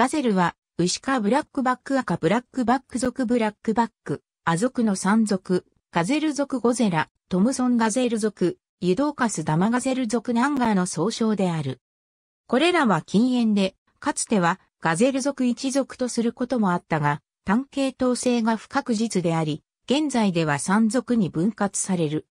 ガゼルは、牛かブラックバック赤ブラックバック族ブラックバック、ア族の山族、ガゼル族ゴゼラ、トムソンガゼル族、ユドーカスダマガゼル族ナンガーの総称である。これらは禁煙で、かつてはガゼル族一族とすることもあったが、単系統性が不確実であり、現在では三族に分割される。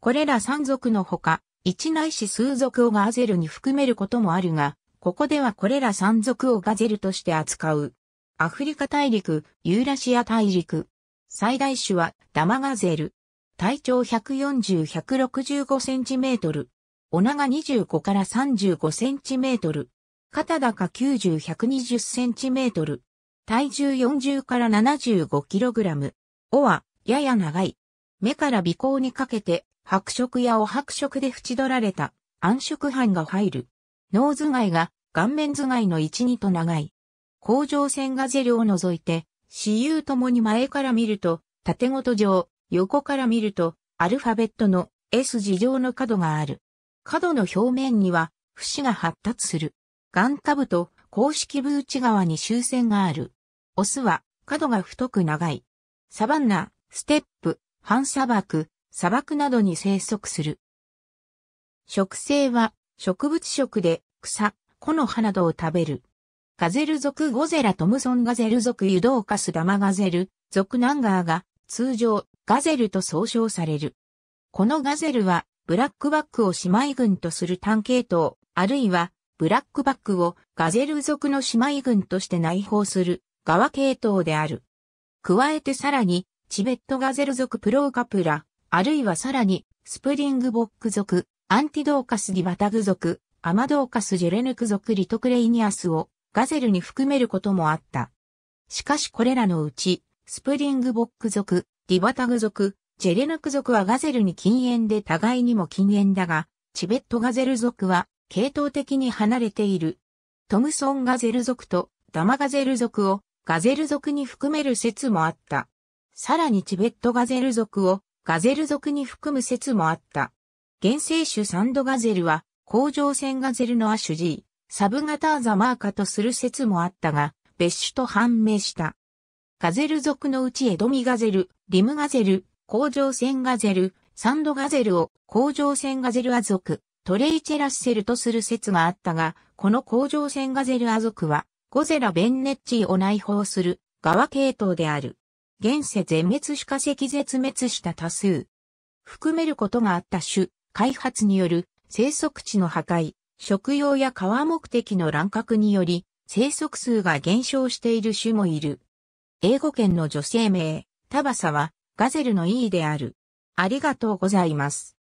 これら三族のほか、一内いし数族をガゼルに含めることもあるが、ここではこれら山賊をガゼルとして扱う。アフリカ大陸、ユーラシア大陸。最大種はダマガゼル。体長140-165センチメートル。お長25から35センチメートル。肩高90-120センチメートル。体重40から75キログラム。尾はやや長い。目から鼻孔にかけて白色やお白色で縁取られた暗色斑が入る。ノーズ貝が顔面頭蓋の一二と長い。甲状腺ガゼルを除いて、私有ともに前から見ると、縦ごと上、横から見ると、アルファベットの S 字状の角がある。角の表面には、節が発達する。眼下部と公式部内側に終線がある。オスは、角が太く長い。サバンナ、ステップ、半砂漠、砂漠などに生息する。植生は、植物食で、草、木の葉などを食べる。ガゼル族ゴゼラトムソンガゼル族ユドーカスダマガゼル族ナンガーが通常ガゼルと総称される。このガゼルはブラックバックを姉妹群とする単系統、あるいはブラックバックをガゼル族の姉妹群として内包する側系統である。加えてさらにチベットガゼル族プローカプラ、あるいはさらにスプリングボック族アンティドーカスディバタグ族アマドーカス・ジェレヌク族リトクレイニアスをガゼルに含めることもあった。しかしこれらのうち、スプリングボック族、ディバタグ族、ジェレヌク族はガゼルに禁煙で互いにも禁煙だが、チベットガゼル族は系統的に離れている。トムソンガゼル族とダマガゼル族をガゼル族に含める説もあった。さらにチベットガゼル族をガゼル族に含む説もあった。原生種サンドガゼルは甲状腺ガゼルのアシュ G、サブガターザマーカとする説もあったが、別種と判明した。ガゼル族のうちエドミガゼル、リムガゼル、甲状腺ガゼル、サンドガゼルを甲状腺ガゼルア族、トレイチェラッセルとする説があったが、この甲状腺ガゼルア族は、ゴゼラ・ベンネッチを内包する側系統である。現世全滅し化石絶滅した多数。含めることがあった種、開発による生息地の破壊、食用や川目的の乱獲により、生息数が減少している種もいる。英語圏の女性名、タバサは、ガゼルの意、e、である。ありがとうございます。